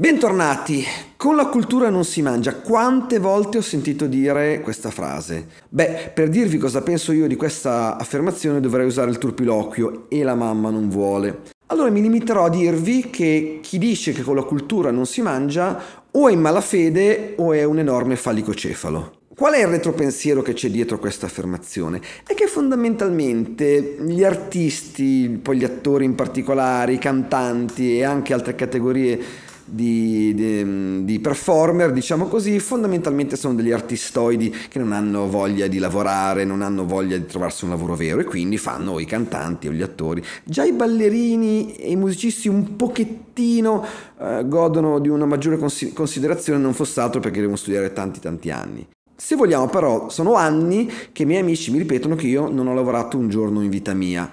Bentornati! Con la cultura non si mangia. Quante volte ho sentito dire questa frase? Beh, per dirvi cosa penso io di questa affermazione dovrei usare il turpiloquio e la mamma non vuole. Allora mi limiterò a dirvi che chi dice che con la cultura non si mangia o è in malafede o è un enorme fallicocefalo. Qual è il retropensiero che c'è dietro questa affermazione? È che fondamentalmente gli artisti, poi gli attori in particolare, i cantanti e anche altre categorie di, di, di, performer, diciamo così, fondamentalmente sono degli artistoidi che non hanno voglia di lavorare, non hanno voglia di trovarsi un lavoro vero e quindi fanno i cantanti o gli attori. Già i ballerini e i musicisti un pochettino eh, godono di una maggiore cons- considerazione, non fosse altro perché devono studiare tanti tanti anni. Se vogliamo però, sono anni che i miei amici mi ripetono che io non ho lavorato un giorno in vita mia.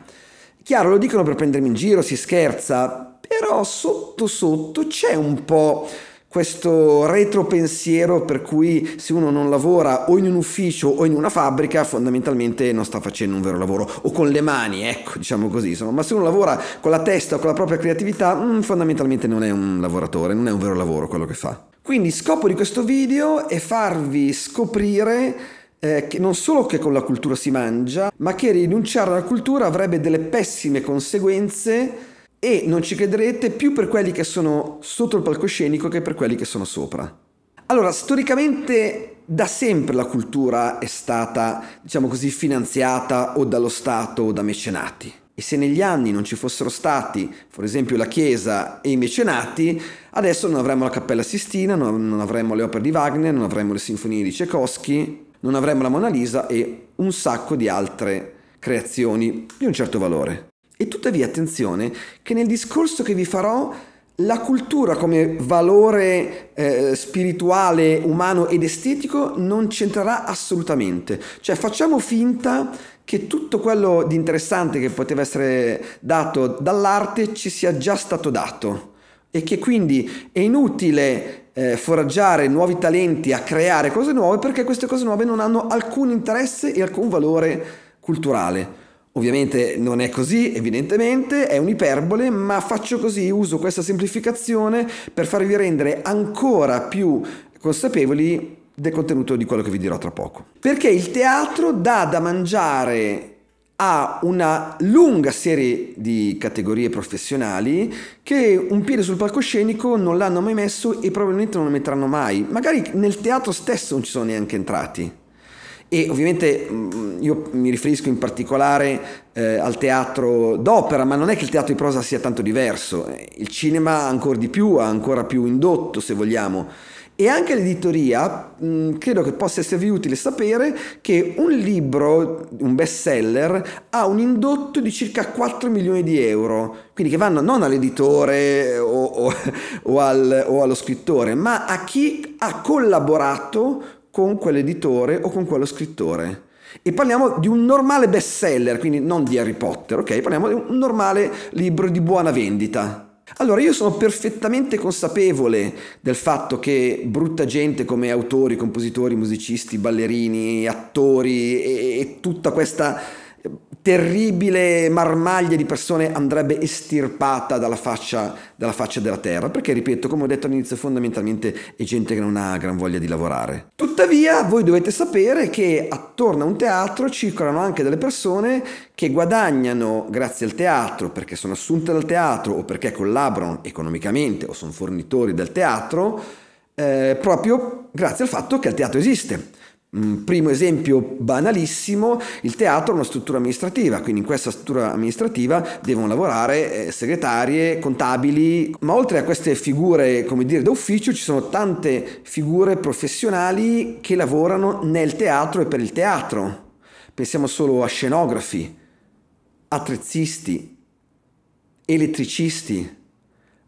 Chiaro, lo dicono per prendermi in giro, si scherza, però sotto sotto c'è un po' questo retropensiero per cui se uno non lavora o in un ufficio o in una fabbrica fondamentalmente non sta facendo un vero lavoro o con le mani ecco diciamo così insomma ma se uno lavora con la testa o con la propria creatività mm, fondamentalmente non è un lavoratore non è un vero lavoro quello che fa quindi scopo di questo video è farvi scoprire eh, che non solo che con la cultura si mangia ma che rinunciare alla cultura avrebbe delle pessime conseguenze e non ci crederete più per quelli che sono sotto il palcoscenico che per quelli che sono sopra. Allora, storicamente da sempre la cultura è stata, diciamo così, finanziata o dallo Stato o da mecenati. E se negli anni non ci fossero stati, per esempio, la Chiesa e i mecenati, adesso non avremmo la Cappella Sistina, non avremmo le opere di Wagner, non avremmo le sinfonie di Tchaikovsky, non avremmo la Mona Lisa e un sacco di altre creazioni di un certo valore. E tuttavia attenzione che nel discorso che vi farò la cultura come valore eh, spirituale, umano ed estetico non c'entrerà assolutamente. Cioè facciamo finta che tutto quello di interessante che poteva essere dato dall'arte ci sia già stato dato e che quindi è inutile eh, foraggiare nuovi talenti a creare cose nuove perché queste cose nuove non hanno alcun interesse e alcun valore culturale. Ovviamente non è così, evidentemente, è un'iperbole, ma faccio così, uso questa semplificazione per farvi rendere ancora più consapevoli del contenuto di quello che vi dirò tra poco. Perché il teatro dà da mangiare a una lunga serie di categorie professionali che un piede sul palcoscenico non l'hanno mai messo e probabilmente non lo metteranno mai. Magari nel teatro stesso non ci sono neanche entrati e ovviamente mm, io mi riferisco in particolare eh, al teatro d'opera, ma non è che il teatro di prosa sia tanto diverso, il cinema ancora di più, ha ancora più indotto se vogliamo. E anche l'editoria mh, mm, credo che possa esservi utile sapere che un libro, un bestseller, ha un indotto di circa 4 milioni di euro, quindi che vanno non all'editore eh, o, o, o, al, o allo scrittore, ma a chi ha collaborato con quell'editore o con quello scrittore. E parliamo di un normale bestseller, quindi non di Harry Potter, ok? Parliamo di un normale libro di buona vendita. Allora, io sono perfettamente consapevole del fatto che brutta gente come autori, compositori, musicisti, ballerini, attori e, e tutta questa terribile marmaglia di persone andrebbe estirpata dalla faccia, dalla faccia, della terra, perché ripeto, come ho detto all'inizio, fondamentalmente è gente che non ha gran voglia di lavorare. Tuttavia, voi dovete sapere che attorno a un teatro circolano anche delle persone che guadagnano grazie al teatro, perché sono assunte dal teatro o perché collaborano economicamente o sono fornitori del teatro, eh, proprio grazie al fatto che il teatro esiste. Mm, primo esempio banalissimo, il teatro è una struttura amministrativa, quindi in questa struttura amministrativa devono lavorare eh, segretarie, contabili, ma oltre a queste figure, come dire, d'ufficio ci sono tante figure professionali che lavorano nel teatro e per il teatro. Pensiamo solo a scenografi, attrezzisti, elettricisti,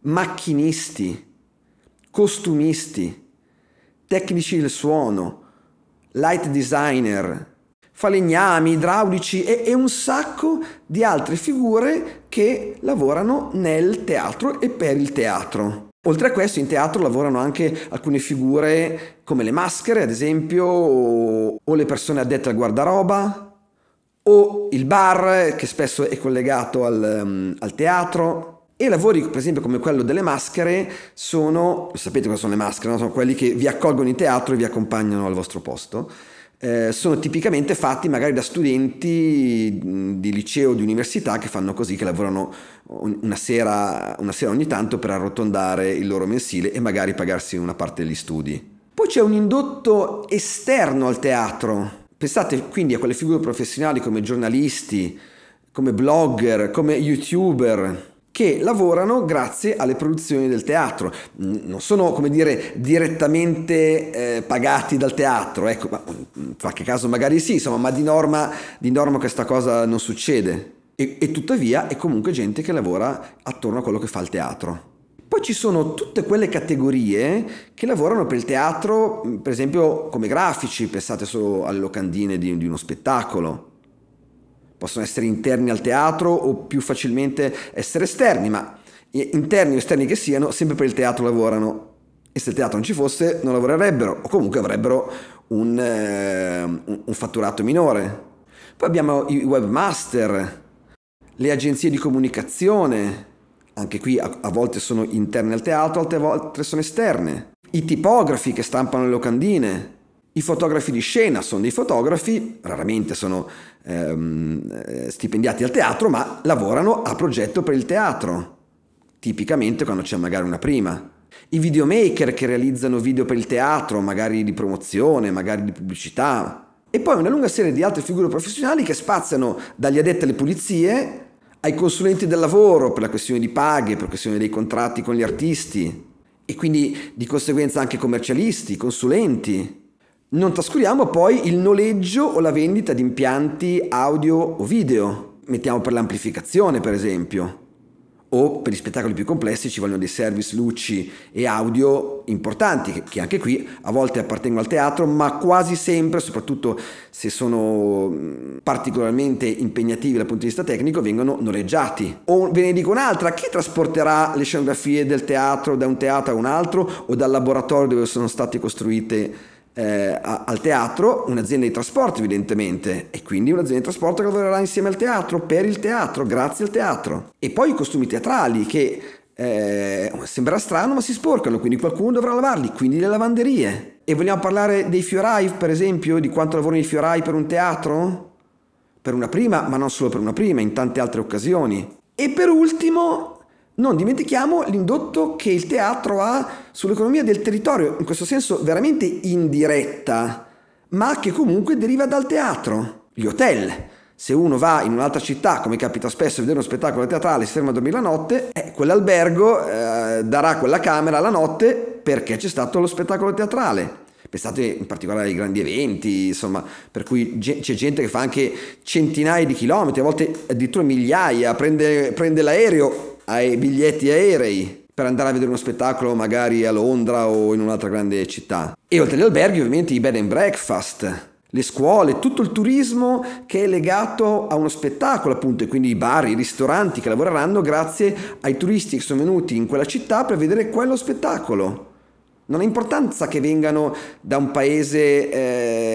macchinisti, costumisti, tecnici del suono, light designer, falegnami, idraulici e, e, un sacco di altre figure che lavorano nel teatro e per il teatro. Oltre a questo in teatro lavorano anche alcune figure come le maschere, ad esempio, o, o le persone addette al guardaroba, o il bar che spesso è collegato al, mm, al teatro. E lavori, per esempio, come quello delle maschere, sono, sapete cosa sono le maschere, no? sono quelli che vi accolgono in teatro e vi accompagnano al vostro posto. Eh, sono tipicamente fatti magari da studenti di liceo o di università che fanno così, che lavorano una sera, una sera ogni tanto per arrotondare il loro mensile e magari pagarsi una parte degli studi. Poi c'è un indotto esterno al teatro. Pensate quindi a quelle figure professionali come giornalisti, come blogger, come youtuber, che lavorano grazie alle produzioni del teatro. Mm, non sono, come dire, direttamente eh, pagati dal teatro, ecco, ma mm, in qualche caso magari sì, insomma, ma di norma, di norma questa cosa non succede. E, e tuttavia è comunque gente che lavora attorno a quello che fa il teatro. Poi ci sono tutte quelle categorie che lavorano per il teatro, mm, per esempio come grafici, pensate solo alle locandine di, di uno spettacolo, possono essere interni al teatro o più facilmente essere esterni, ma interni o esterni che siano, sempre per il teatro lavorano e se il teatro non ci fosse non lavorerebbero o comunque avrebbero un, eh, un fatturato minore. Poi abbiamo i webmaster, le agenzie di comunicazione, anche qui a, a volte sono interne al teatro, altre volte sono esterne, i tipografi che stampano le locandine, i fotografi di scena sono dei fotografi, raramente sono ehm, eh, stipendiati al teatro, ma lavorano a progetto per il teatro, tipicamente quando c'è magari una prima. I videomaker che realizzano video per il teatro, magari di promozione, magari di pubblicità. E poi una lunga serie di altre figure professionali che spaziano dagli addetti alle pulizie ai consulenti del lavoro per la questione di paghe, per la questione dei contratti con gli artisti e quindi di conseguenza anche commercialisti, consulenti, non trascuriamo poi il noleggio o la vendita di impianti audio o video, mettiamo per l'amplificazione per esempio, o per gli spettacoli più complessi ci vogliono dei service luci e audio importanti, che anche qui a volte appartengono al teatro, ma quasi sempre, soprattutto se sono particolarmente impegnativi dal punto di vista tecnico, vengono noleggiati. O ve ne dico un'altra, chi trasporterà le scenografie del teatro da un teatro a un altro o dal laboratorio dove sono state costruite? eh, a, al teatro un'azienda di trasporto evidentemente e quindi un'azienda di trasporto che lavorerà insieme al teatro, per il teatro, grazie al teatro. E poi i costumi teatrali che eh, sembrerà strano ma si sporcano, quindi qualcuno dovrà lavarli, quindi le lavanderie. E vogliamo parlare dei fiorai per esempio, di quanto lavorano i fiorai per un teatro? Per una prima, ma non solo per una prima, in tante altre occasioni. E per ultimo non dimentichiamo l'indotto che il teatro ha sull'economia del territorio, in questo senso veramente indiretta, ma che comunque deriva dal teatro. Gli hotel. Se uno va in un'altra città, come capita spesso, a vedere uno spettacolo teatrale si ferma a dormire la notte, eh, quell'albergo eh, darà quella camera la notte perché c'è stato lo spettacolo teatrale. Pensate in particolare ai grandi eventi, insomma, per cui c'è gente che fa anche centinaia di chilometri, a volte addirittura migliaia, prende, prende l'aereo ai biglietti aerei per andare a vedere uno spettacolo magari a Londra o in un'altra grande città. E oltre agli alberghi ovviamente i bed and breakfast, le scuole, tutto il turismo che è legato a uno spettacolo appunto e quindi i bar, i ristoranti che lavoreranno grazie ai turisti che sono venuti in quella città per vedere quello spettacolo. Non ha importanza che vengano da un paese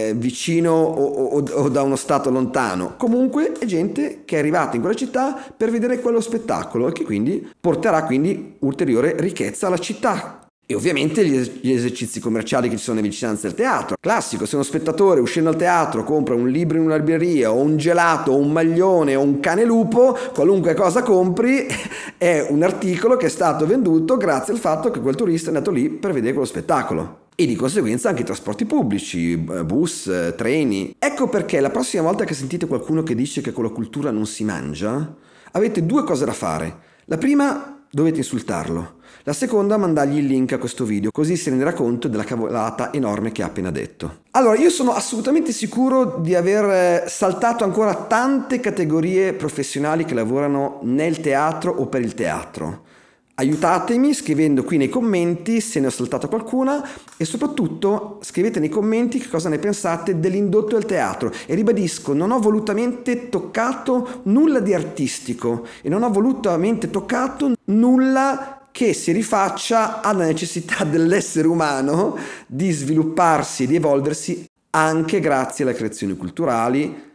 eh, vicino o, o, o, da uno stato lontano. Comunque è gente che è arrivata in quella città per vedere quello spettacolo e che quindi porterà quindi ulteriore ricchezza alla città e ovviamente gli, esercizi commerciali che ci sono in vicinanza del teatro. Classico, se uno spettatore uscendo al teatro compra un libro in una libreria, o un gelato, o un maglione, o un cane lupo, qualunque cosa compri, è un articolo che è stato venduto grazie al fatto che quel turista è andato lì per vedere quello spettacolo e di conseguenza anche i trasporti pubblici, eh, bus, eh, treni. Ecco perché la prossima volta che sentite qualcuno che dice che con la cultura non si mangia, avete due cose da fare. La prima Dovete insultarlo. La seconda mandargli il link a questo video, così si renderà conto della cavolata enorme che ha appena detto. Allora, io sono assolutamente sicuro di aver eh, saltato ancora tante categorie professionali che lavorano nel teatro o per il teatro. Aiutatemi scrivendo qui nei commenti se ne ho saltato qualcuna e soprattutto scrivete nei commenti che cosa ne pensate dell'indotto del teatro. E ribadisco, non ho volutamente toccato nulla di artistico e non ho volutamente toccato nulla che si rifaccia alla necessità dell'essere umano di svilupparsi e di evolversi anche grazie alle creazioni culturali,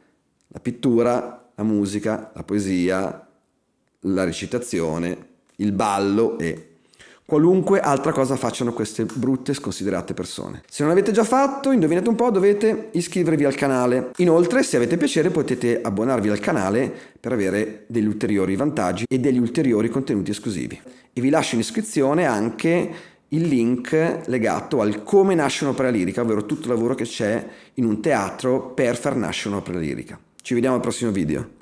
la pittura, la musica, la poesia, la recitazione il ballo e qualunque altra cosa facciano queste brutte sconsiderate persone. Se non l'avete già fatto, indovinate un po', dovete iscrivervi al canale. Inoltre, se avete piacere, potete abbonarvi al canale per avere degli ulteriori vantaggi e degli ulteriori contenuti esclusivi. E vi lascio in iscrizione anche il link legato al come nasce un'opera lirica, ovvero tutto il lavoro che c'è in un teatro per far nascere un'opera lirica. Ci vediamo al prossimo video.